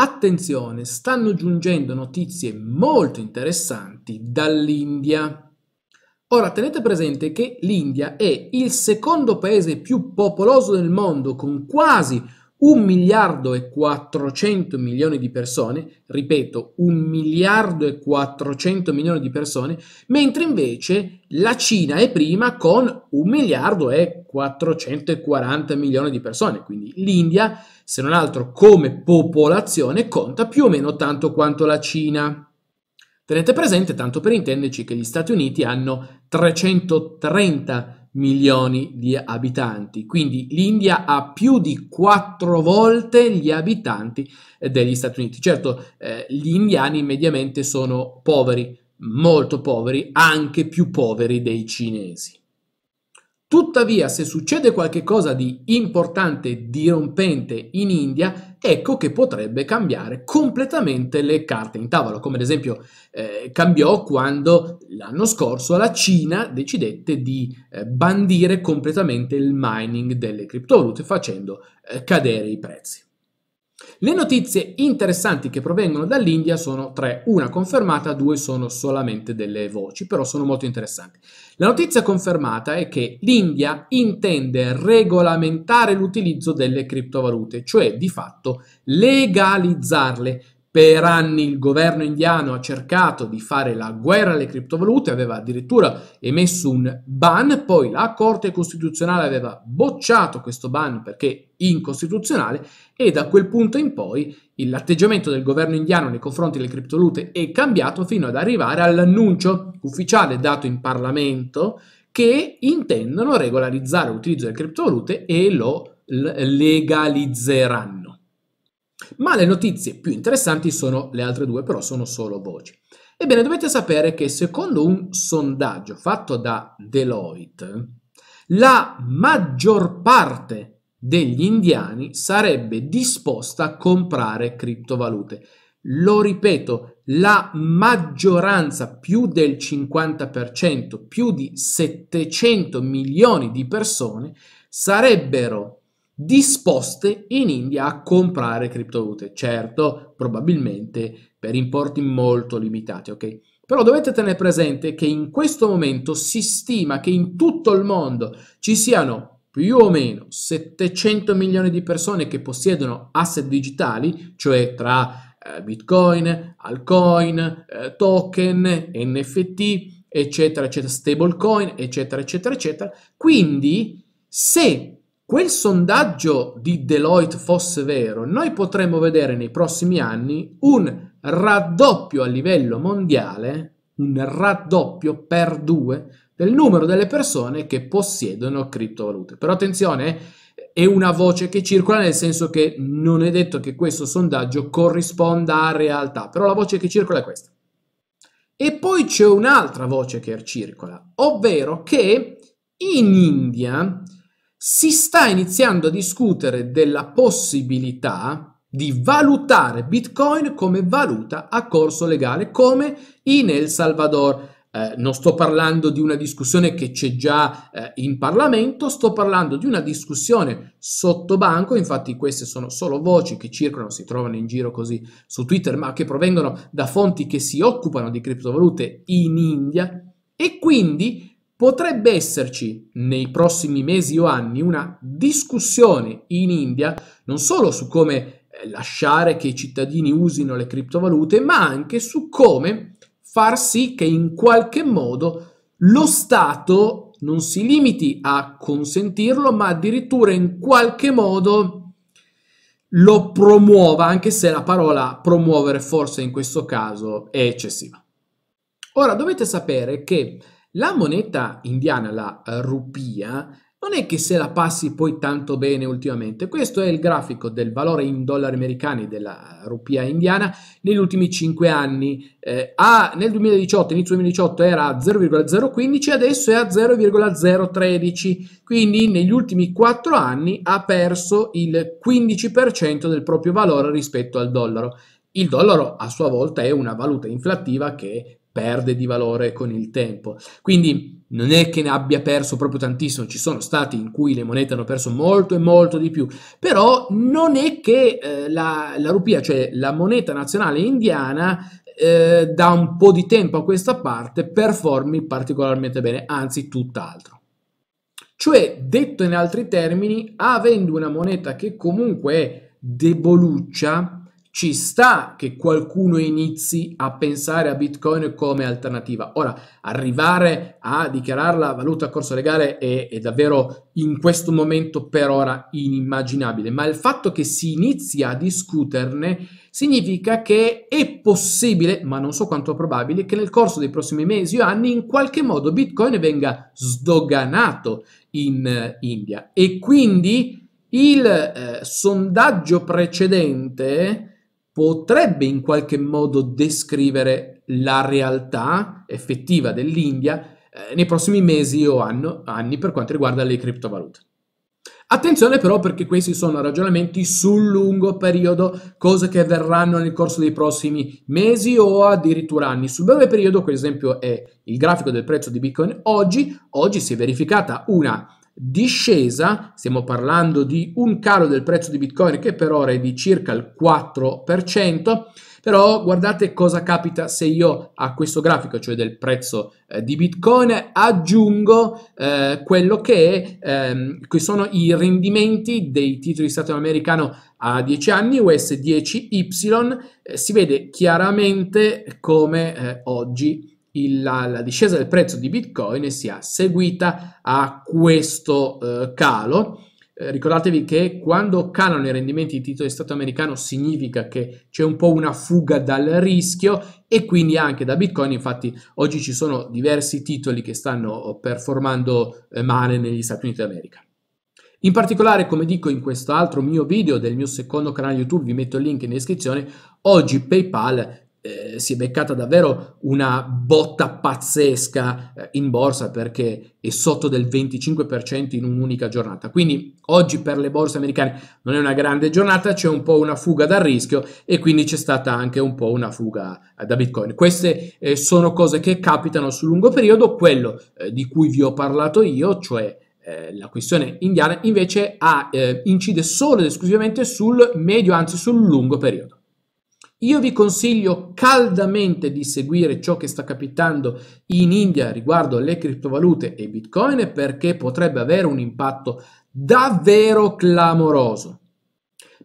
Attenzione, stanno giungendo notizie molto interessanti dall'India. Ora tenete presente che l'India è il secondo paese più popoloso del mondo con quasi 1 miliardo e 400 milioni di persone, ripeto, 1 miliardo e 400 milioni di persone, mentre invece la Cina è prima con 1 miliardo e 440 milioni di persone, quindi l'India, se non altro come popolazione, conta più o meno tanto quanto la Cina. Tenete presente, tanto per intenderci, che gli Stati Uniti hanno 330 milioni milioni di abitanti. Quindi l'India ha più di quattro volte gli abitanti eh, degli Stati Uniti. Certo, eh, gli indiani mediamente sono poveri, molto poveri, anche più poveri dei cinesi. Tuttavia, se succede qualcosa di importante, dirompente in India, ecco che potrebbe cambiare completamente le carte in tavola, come ad esempio eh, cambiò quando l'anno scorso la Cina decidette di eh, bandire completamente il mining delle criptovalute facendo eh, cadere i prezzi. Le notizie interessanti che provengono dall'India sono tre, una confermata, due sono solamente delle voci, però sono molto interessanti. La notizia confermata è che l'India intende regolamentare l'utilizzo delle criptovalute, cioè di fatto legalizzarle, per anni il governo indiano ha cercato di fare la guerra alle criptovalute, aveva addirittura emesso un ban, poi la Corte Costituzionale aveva bocciato questo ban perché incostituzionale e da quel punto in poi l'atteggiamento del governo indiano nei confronti delle criptovalute è cambiato fino ad arrivare all'annuncio ufficiale dato in Parlamento che intendono regolarizzare l'utilizzo delle criptovalute e lo legalizzeranno. Ma le notizie più interessanti sono le altre due, però sono solo voci. Ebbene, dovete sapere che secondo un sondaggio fatto da Deloitte, la maggior parte degli indiani sarebbe disposta a comprare criptovalute. Lo ripeto, la maggioranza, più del 50%, più di 700 milioni di persone sarebbero disposte in India a comprare criptovalute. Certo, probabilmente per importi molto limitati, ok? Però dovete tenere presente che in questo momento si stima che in tutto il mondo ci siano più o meno 700 milioni di persone che possiedono asset digitali, cioè tra eh, Bitcoin, altcoin, eh, token, NFT, eccetera, eccetera, stablecoin, eccetera, eccetera, eccetera. Quindi se quel sondaggio di Deloitte fosse vero, noi potremmo vedere nei prossimi anni un raddoppio a livello mondiale, un raddoppio per due del numero delle persone che possiedono criptovalute. Però attenzione, è una voce che circola nel senso che non è detto che questo sondaggio corrisponda a realtà, però la voce che circola è questa. E poi c'è un'altra voce che circola, ovvero che in India si sta iniziando a discutere della possibilità di valutare Bitcoin come valuta a corso legale, come in El Salvador. Eh, non sto parlando di una discussione che c'è già eh, in Parlamento, sto parlando di una discussione sotto banco, infatti queste sono solo voci che circolano, si trovano in giro così su Twitter, ma che provengono da fonti che si occupano di criptovalute in India e quindi potrebbe esserci nei prossimi mesi o anni una discussione in India non solo su come eh, lasciare che i cittadini usino le criptovalute, ma anche su come far sì che in qualche modo lo Stato non si limiti a consentirlo, ma addirittura in qualche modo lo promuova, anche se la parola promuovere forse in questo caso è eccessiva. Ora dovete sapere che la moneta indiana, la eh, rupia, non è che se la passi poi tanto bene ultimamente. Questo è il grafico del valore in dollari americani della eh, rupia indiana negli ultimi 5 anni. Eh, a, nel 2018, inizio 2018 era a 0,015, adesso è a 0,013. Quindi negli ultimi 4 anni ha perso il 15% del proprio valore rispetto al dollaro. Il dollaro a sua volta è una valuta inflattiva che perde di valore con il tempo. Quindi non è che ne abbia perso proprio tantissimo, ci sono stati in cui le monete hanno perso molto e molto di più, però non è che eh, la, la, rupia, cioè la moneta nazionale indiana, eh, da un po' di tempo a questa parte performi particolarmente bene, anzi tutt'altro. Cioè, detto in altri termini, avendo una moneta che comunque è deboluccia, ci sta che qualcuno inizi a pensare a Bitcoin come alternativa. Ora, arrivare a dichiararla valuta a corso legale è, è, davvero in questo momento per ora inimmaginabile, ma il fatto che si inizi a discuterne significa che è possibile, ma non so quanto probabile, che nel corso dei prossimi mesi o anni in qualche modo Bitcoin venga sdoganato in uh, India e quindi il eh, sondaggio precedente potrebbe in qualche modo descrivere la realtà effettiva dell'India eh, nei prossimi mesi o anno, anni per quanto riguarda le criptovalute. Attenzione però perché questi sono ragionamenti sul lungo periodo, cose che avverranno nel corso dei prossimi mesi o addirittura anni. Sul breve periodo, per esempio, è il grafico del prezzo di Bitcoin oggi. Oggi si è verificata una discesa, stiamo parlando di un calo del prezzo di Bitcoin che per ora è di circa il 4%, però guardate cosa capita se io a questo grafico, cioè del prezzo eh, di Bitcoin, aggiungo eh, quello che, ehm, che, sono i rendimenti dei titoli di Stato americano a 10 anni, US 10Y, eh, si vede chiaramente come eh, oggi il, la, la, discesa del prezzo di Bitcoin sia seguita a questo eh, calo. Eh, ricordatevi che quando calano i rendimenti di titolo di Stato americano significa che c'è un po' una fuga dal rischio e quindi anche da Bitcoin, infatti oggi ci sono diversi titoli che stanno eh, performando eh, male negli Stati Uniti d'America. In particolare, come dico in questo altro mio video del mio secondo canale YouTube, vi metto il link in descrizione, oggi PayPal eh, si è beccata davvero una botta pazzesca eh, in borsa perché è sotto del 25% in un'unica giornata. Quindi oggi per le borse americane non è una grande giornata, c'è un po' una fuga dal rischio e quindi c'è stata anche un po' una fuga eh, da Bitcoin. Queste eh, sono cose che capitano sul lungo periodo, quello eh, di cui vi ho parlato io, cioè la questione indiana invece ha, incide solo ed esclusivamente sul medio, anzi sul lungo periodo. Io vi consiglio caldamente di seguire ciò che sta capitando in India riguardo alle criptovalute e Bitcoin perché potrebbe avere un impatto davvero clamoroso.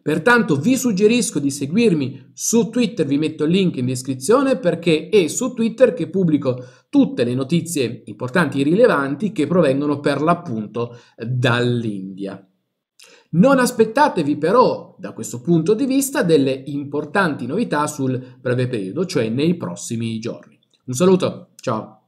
Pertanto vi suggerisco di seguirmi su Twitter, vi metto il link in descrizione perché è su Twitter che pubblico tutte le notizie importanti e rilevanti che provengono per l'appunto dall'India. Non aspettatevi però, da questo punto di vista, delle importanti novità sul breve periodo, cioè nei prossimi giorni. Un saluto, ciao!